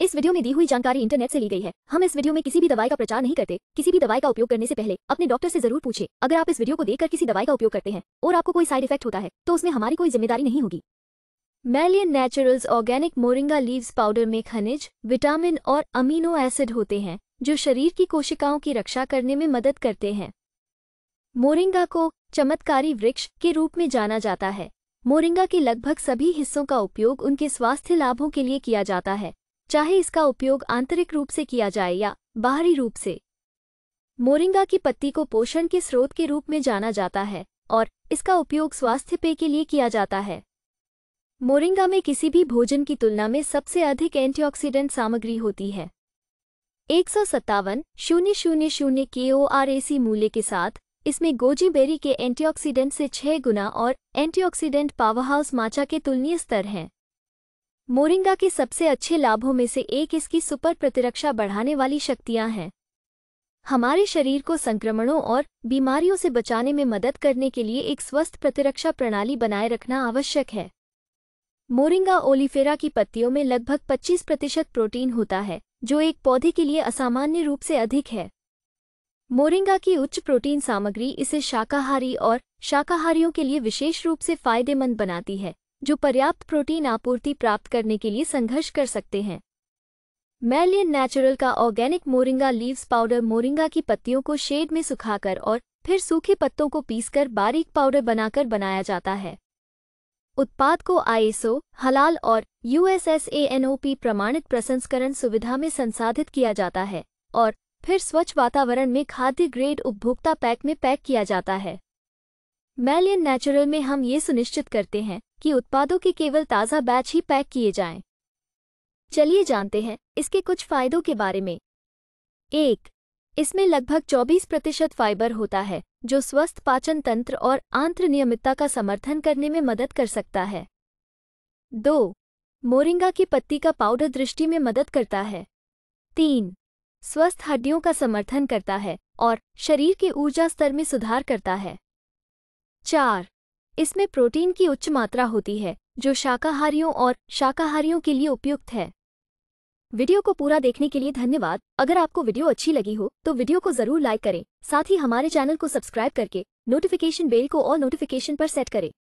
इस वीडियो में दी हुई जानकारी इंटरनेट से ली गई है हम इस वीडियो में किसी भी दवाई का प्रचार नहीं करते किसी भी दवाई का उपयोग करने से पहले अपने डॉक्टर से जरूर पूछे अगर आप इस वीडियो को देखकर किसी दवाई का उपयोग करते हैं और आपको कोई साइड इफेक्ट होता है तो उसमें हमारी कोई जिम्मेदारी नहीं होगी Melian naturals organic moringa leaves powder में खनिज विटामिन और अमीनो एसिड होते हैं जो शरीर की कोशिकाओं की रक्षा करने में मदद करते हैं मोरिंगा को चमत्कारी वृक्ष के रूप में जाना जाता है मोरिंगा के लगभग सभी हिस्सों का उपयोग उनके स्वास्थ्य लाभों के लिए किया जाता है चाहे इसका उपयोग आंतरिक रूप से किया जाए या बाहरी रूप से मोरिंगा की पत्ती को पोषण के स्रोत के रूप में जाना जाता है और इसका उपयोग स्वास्थ्य पेय के लिए किया जाता है मोरिंगा में किसी भी भोजन की तुलना में सबसे अधिक एंटीऑक्सीडेंट सामग्री होती है एक सौ सत्तावन शून्य शून्य शून्य के ओ आर ए सी मूल्य के साथ इसमें गोजी बेरी के एंटीऑक्सीडेंट से छह गुना और एंटीऑक्सीडेंट पावरहाउस माचा के तुलनीय स्तर हैं मोरिंगा के सबसे अच्छे लाभों में से एक इसकी सुपर प्रतिरक्षा बढ़ाने वाली शक्तियां हैं हमारे शरीर को संक्रमणों और बीमारियों से बचाने में मदद करने के लिए एक स्वस्थ प्रतिरक्षा प्रणाली बनाए रखना आवश्यक है मोरिंगा ओलिफेरा की पत्तियों में लगभग 25 प्रतिशत प्रोटीन होता है जो एक पौधे के लिए असामान्य रूप से अधिक है मोरिंगा की उच्च प्रोटीन सामग्री इसे शाकाहारी और शाकाहारियों के लिए विशेष रूप से फायदेमंद बनाती है जो पर्याप्त प्रोटीन आपूर्ति प्राप्त करने के लिए संघर्ष कर सकते हैं मैलियन नेचुरल का organic moringa leaves powder moringa की पत्तियों को शेड में सुखाकर और फिर सूखे पत्तों को पीसकर बारीक पाउडर बनाकर बनाया जाता है उत्पाद को आईएसओ हलाल और यूएसएसएएनओपी प्रमाणित प्रसंस्करण सुविधा में संसाधित किया जाता है और फिर स्वच्छ वातावरण में खाद्य ग्रेड उपभोक्ता पैक में पैक किया जाता है मैलियन नेचुरल में हम ये सुनिश्चित करते हैं कि उत्पादों के केवल ताज़ा बैच ही पैक किए जाएं। चलिए जानते हैं इसके कुछ फायदों के बारे में एक इसमें लगभग 24 प्रतिशत फाइबर होता है जो स्वस्थ पाचन तंत्र और आंत्र नियमितता का समर्थन करने में मदद कर सकता है दो मोरिंगा की पत्ती का पाउडर दृष्टि में मदद करता है तीन स्वस्थ हड्डियों का समर्थन करता है और शरीर के ऊर्जा स्तर में सुधार करता है चार इसमें प्रोटीन की उच्च मात्रा होती है जो शाकाहारियों और शाकाहारियों के लिए उपयुक्त है वीडियो को पूरा देखने के लिए धन्यवाद अगर आपको वीडियो अच्छी लगी हो तो वीडियो को जरूर लाइक करें साथ ही हमारे चैनल को सब्सक्राइब करके नोटिफिकेशन बेल को और नोटिफिकेशन पर सेट करें